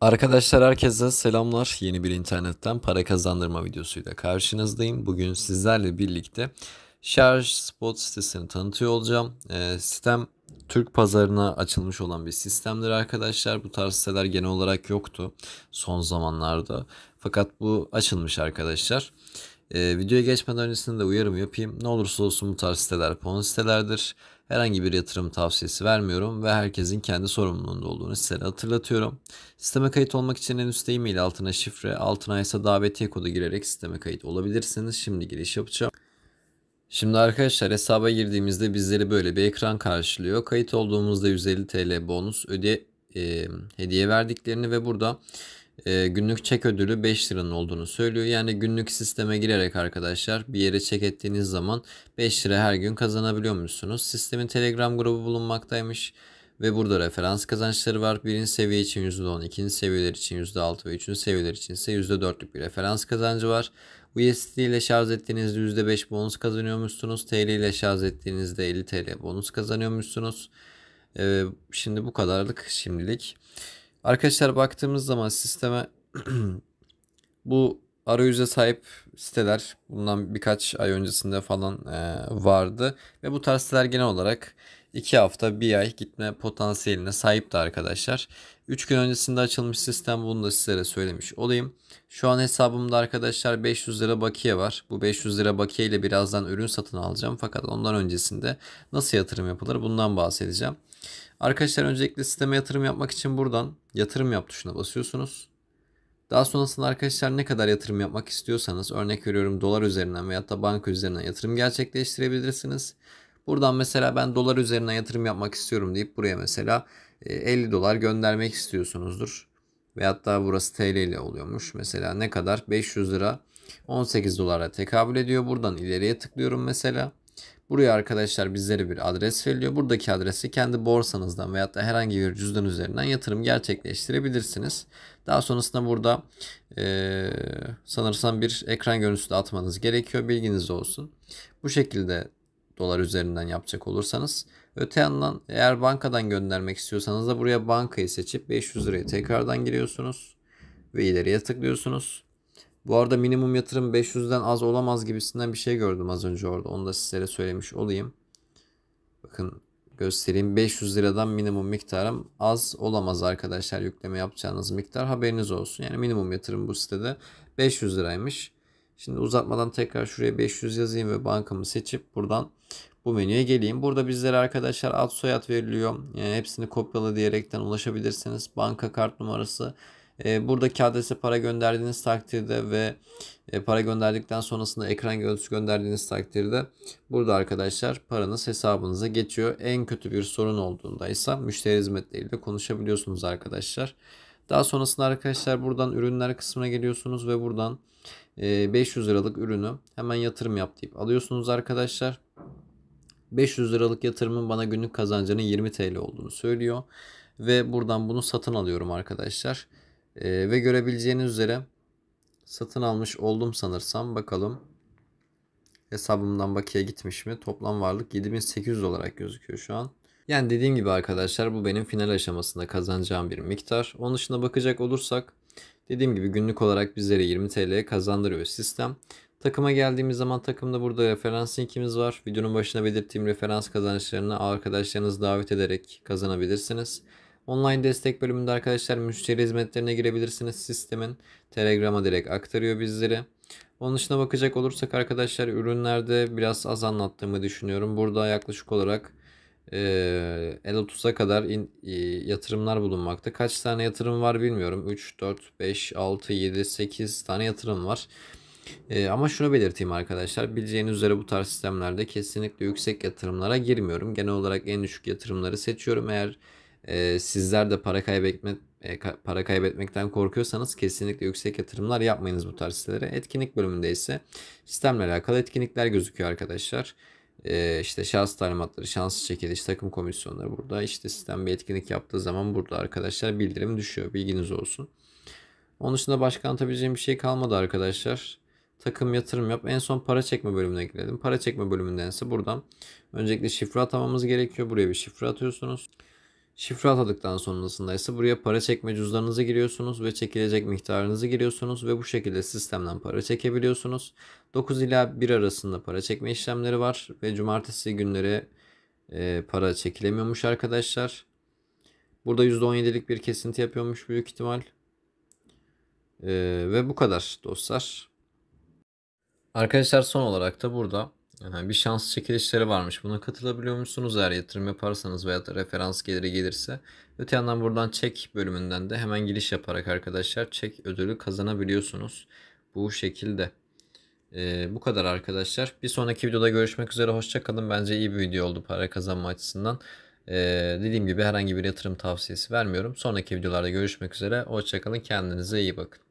Arkadaşlar herkese selamlar. Yeni bir internetten para kazandırma videosuyla karşınızdayım. Bugün sizlerle birlikte Charge Spot sitesini tanıtıyor olacağım. E, ee, sistem Türk pazarına açılmış olan bir sistemdir arkadaşlar. Bu tarz siteler genel olarak yoktu son zamanlarda. Fakat bu açılmış arkadaşlar. E, videoya geçmeden öncesinde de uyarım yapayım. Ne olursa olsun bu tarz siteler pon sitelerdir. Herhangi bir yatırım tavsiyesi vermiyorum ve herkesin kendi sorumluluğunda olduğunu size hatırlatıyorum. Sisteme kayıt olmak için en üstte e-mail altına şifre, altına ise davetiye kodu girerek sisteme kayıt olabilirsiniz. Şimdi giriş yapacağım. Şimdi arkadaşlar hesaba girdiğimizde bizleri böyle bir ekran karşılıyor. Kayıt olduğumuzda 150 TL bonus öde, e, hediye verdiklerini ve burada e, günlük çek ödülü 5 liranın olduğunu söylüyor. Yani günlük sisteme girerek arkadaşlar bir yere çek ettiğiniz zaman 5 lira her gün kazanabiliyormuşsunuz. Sistemin Telegram grubu bulunmaktaymış ve burada referans kazançları var. Birinci seviye için %10, ikinci seviyeler için %6 ve üçüncü seviyeler için ise %4'lük bir referans kazancı var. USD ile şarj ettiğinizde %5 bonus kazanıyormuşsunuz. TL ile şarj ettiğinizde 50 TL bonus kazanıyormuşsunuz. Ee, şimdi bu kadarlık şimdilik. Arkadaşlar baktığımız zaman sisteme bu arayüze sahip siteler bundan birkaç ay öncesinde falan e, vardı. Ve bu tarz siteler genel olarak 2 hafta 1 ay gitme potansiyeline sahipti arkadaşlar. 3 gün öncesinde açılmış sistem bunu da sizlere söylemiş olayım. Şu an hesabımda arkadaşlar 500 lira bakiye var. Bu 500 lira bakiye ile birazdan ürün satın alacağım. Fakat ondan öncesinde nasıl yatırım yapılır bundan bahsedeceğim. Arkadaşlar öncelikle sisteme yatırım yapmak için buradan yatırım yap tuşuna basıyorsunuz. Daha sonrasında arkadaşlar ne kadar yatırım yapmak istiyorsanız örnek veriyorum dolar üzerinden veya da banka üzerinden yatırım gerçekleştirebilirsiniz. Buradan mesela ben dolar üzerinden yatırım yapmak istiyorum deyip buraya mesela 50 e, dolar göndermek istiyorsunuzdur. Ve da burası TL ile oluyormuş. Mesela ne kadar? 500 lira 18 dolara tekabül ediyor. Buradan ileriye tıklıyorum mesela. Buraya arkadaşlar bizlere bir adres veriliyor. Buradaki adresi kendi borsanızdan veyahut da herhangi bir cüzdan üzerinden yatırım gerçekleştirebilirsiniz. Daha sonrasında burada e, sanırsam bir ekran görüntüsü de atmanız gerekiyor. Bilginiz olsun. Bu şekilde dolar üzerinden yapacak olursanız. Öte yandan eğer bankadan göndermek istiyorsanız da buraya bankayı seçip 500 lirayı tekrardan giriyorsunuz ve ileriye tıklıyorsunuz. Bu arada minimum yatırım 500'den az olamaz gibisinden bir şey gördüm az önce orada. Onu da sizlere söylemiş olayım. Bakın göstereyim. 500 liradan minimum miktarım az olamaz arkadaşlar. Yükleme yapacağınız miktar haberiniz olsun. Yani minimum yatırım bu sitede 500 liraymış. Şimdi uzatmadan tekrar şuraya 500 yazayım ve bankamı seçip buradan bu menüye geleyim. Burada bizlere arkadaşlar ad soyad veriliyor. Yani hepsini kopyala diyerekten ulaşabilirsiniz. Banka kart numarası, e, ee, buradaki adrese para gönderdiğiniz takdirde ve e, para gönderdikten sonrasında ekran görüntüsü gönderdiğiniz takdirde burada arkadaşlar paranız hesabınıza geçiyor. En kötü bir sorun olduğunda ise müşteri hizmetleriyle konuşabiliyorsunuz arkadaşlar. Daha sonrasında arkadaşlar buradan ürünler kısmına geliyorsunuz ve buradan 500 e, liralık ürünü hemen yatırım yap deyip alıyorsunuz arkadaşlar. 500 liralık yatırımın bana günlük kazancının 20 TL olduğunu söylüyor. Ve buradan bunu satın alıyorum arkadaşlar. E, ve görebileceğiniz üzere satın almış oldum sanırsam. Bakalım hesabımdan bakiye gitmiş mi? Toplam varlık 7800 olarak gözüküyor şu an. Yani dediğim gibi arkadaşlar bu benim final aşamasında kazanacağım bir miktar. Onun dışında bakacak olursak dediğim gibi günlük olarak bizlere 20 TL kazandırıyor sistem. Takıma geldiğimiz zaman takımda burada referans linkimiz var. Videonun başına belirttiğim referans kazançlarını arkadaşlarınız davet ederek kazanabilirsiniz. Online destek bölümünde arkadaşlar müşteri hizmetlerine girebilirsiniz sistemin. Telegram'a direkt aktarıyor bizlere. Onun dışına bakacak olursak arkadaşlar ürünlerde biraz az anlattığımı düşünüyorum. Burada yaklaşık olarak e, L30'a kadar in, e, yatırımlar bulunmakta. Kaç tane yatırım var bilmiyorum. 3, 4, 5, 6, 7, 8 tane yatırım var. E, ama şunu belirteyim arkadaşlar. Bileceğiniz üzere bu tarz sistemlerde kesinlikle yüksek yatırımlara girmiyorum. Genel olarak en düşük yatırımları seçiyorum. Eğer e, sizler de para kaybetme e, para kaybetmekten korkuyorsanız kesinlikle yüksek yatırımlar yapmayınız bu tarz sitelere. Etkinlik bölümünde ise sistemle alakalı etkinlikler gözüküyor arkadaşlar. E, işte şans talimatları, şans çekiliş, takım komisyonları burada. İşte sistem bir etkinlik yaptığı zaman burada arkadaşlar bildirim düşüyor. Bilginiz olsun. Onun dışında başka anlatabileceğim bir şey kalmadı arkadaşlar. Takım yatırım yap. En son para çekme bölümüne girelim. Para çekme bölümünden ise buradan öncelikle şifre atamamız gerekiyor. Buraya bir şifre atıyorsunuz. Şifre atadıktan sonrasında ise buraya para çekme cüzdanınızı giriyorsunuz ve çekilecek miktarınızı giriyorsunuz ve bu şekilde sistemden para çekebiliyorsunuz. 9 ila 1 arasında para çekme işlemleri var ve cumartesi günleri e, para çekilemiyormuş arkadaşlar. Burada %17'lik bir kesinti yapıyormuş büyük ihtimal. E, ve bu kadar dostlar. Arkadaşlar son olarak da burada bir şans çekilişleri varmış. Buna katılabiliyor musunuz eğer yatırım yaparsanız veya referans geliri gelirse? Öte yandan buradan çek bölümünden de hemen giriş yaparak arkadaşlar çek ödülü kazanabiliyorsunuz. Bu şekilde. Ee, bu kadar arkadaşlar. Bir sonraki videoda görüşmek üzere. Hoşçakalın. Bence iyi bir video oldu para kazanma açısından. Ee, dediğim gibi herhangi bir yatırım tavsiyesi vermiyorum. Sonraki videolarda görüşmek üzere. Hoşçakalın. Kendinize iyi bakın.